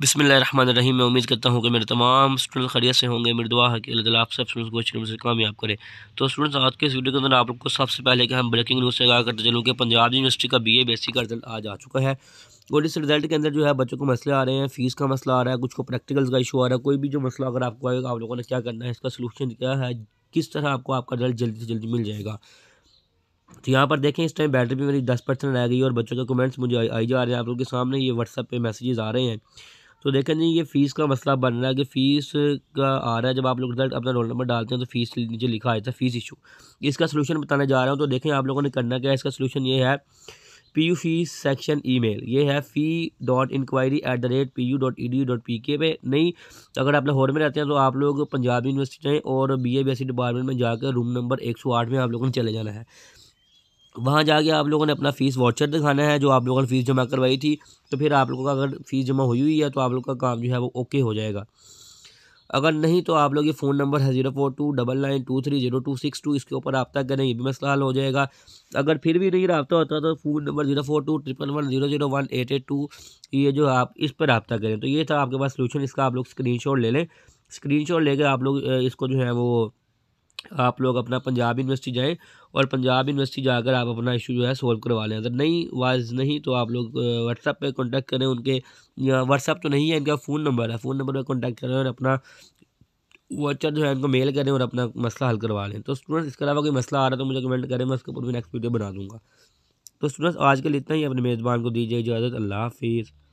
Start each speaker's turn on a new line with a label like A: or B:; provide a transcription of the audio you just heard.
A: बिसमीम मैं उम्मीद करता हूँ कि मेरे तमाम स्टूडेंट खरीत से होंगे मेरी दुआ है कि अल्लाह ताला आप सब स्टूडेंट्स को से कामयाब करे तो स्टूडेंट्स आज के इस वीडियो के अंदर आप लोग को सबसे पहले कि हम ब्रेकिंग न्यूज़ से आगाह करते चलूँ कि पंजाब यूनिवर्सिटी का बी ए बेसिक का रिजल्ट आज आ चुका है और इस रिजल्ट के अंदर जो है बच्चों को मसले आ रहे हैं फीस का मसला आ रहा है कुछ को प्रैक्टिकल्स का इशू आ रहा है कोई भी जो मसला अगर आपको आएगा आप लोगों ने क्या करना है इसका सोलूशन क्या है किस तरह आपको आपका रिजल्ट जल्दी से जल्दी मिल जाएगा तो यहाँ पर देखें इस टाइम बैटरी भी मेरी दस परसेंट रह गई और बच्चों के कमेंट्स मुझे आई जा रहे हैं आप लोगों के सामने ये व्हाट्सअप पे मैसेजेस आ रहे हैं तो देखें जी ये फ़ीस का मसला बन रहा है कि फ़ीस का आ रहा है जब आप लोग रिजल्ट अपना रोल नंबर डालते हैं तो फ़ीस नीचे लिखा आता है फ़ीस इशू इसका सोलूशन बताने जा रहा हूँ तो देखें आप लोगों ने करना क्या है इसका सोलूशन ये है P U fees section email ये है fee dot inquiry at the rate P U dot E D dot P K पे नहीं अगर आप लाहौर में रहते हैं तो आप लोग पंजाब यूनिवर्सिटी जाएँ और B A B S C department में जाकर रूम नंबर एक सौ आठ में आप लोगों ने चले जाना है वहाँ जाके आप लोगों ने अपना फ़ीस वाउचर दिखाना है जो आप लोगों ने फ़ीस जमा करवाई थी तो फिर आप लोगों का अगर फ़ीस जमा हुई हुई है तो आप लोग का काम जो है वो ओके हो जाएगा अगर नहीं तो आप लोग ये फ़ोन नंबर है zero four two double nine two three zero two six two इसके ऊपर रबता करें ये भी मसला हल हो जाएगा अगर फिर भी नहीं रबता होता तो phone number zero four two triple one zero zero one eight eight two ये जो आप इस पर रबता करें तो ये था आपके पास सोल्यूशन इसका आप लोग स्क्रीन ले लें स्क्रीन लेकर आप लोग इसको जो है वो आप लोग अपना पंजाब यूनिवर्सिटी जाएँ और पंजाब यूनिवर्सिटी जाकर आप अपना इशू जो है सोल्व करवा लें अगर नहीं वाइज़ नहीं तो आप लोग व्हाट्सअप पे कांटेक्ट करें उनके या व्हाट्सअप तो नहीं है इनका फ़ोन नंबर है फ़ोन नंबर पर कांटेक्ट करें और अपना वाचर जो है इनको मेल करें और अपना मसला हल करवा लें तो स्टूडेंट्स इसके अलावा कोई मसला आ रहा है तो मुझे कमेंट करें मैं उसके ऊपर भी नेक्स्ट वीडियो बना दूँगा तो स्टूडेंट्स आज के लिए इतना ही अपने मेज़बान को दीजिए इजाज़त अल्लाह हाफिज़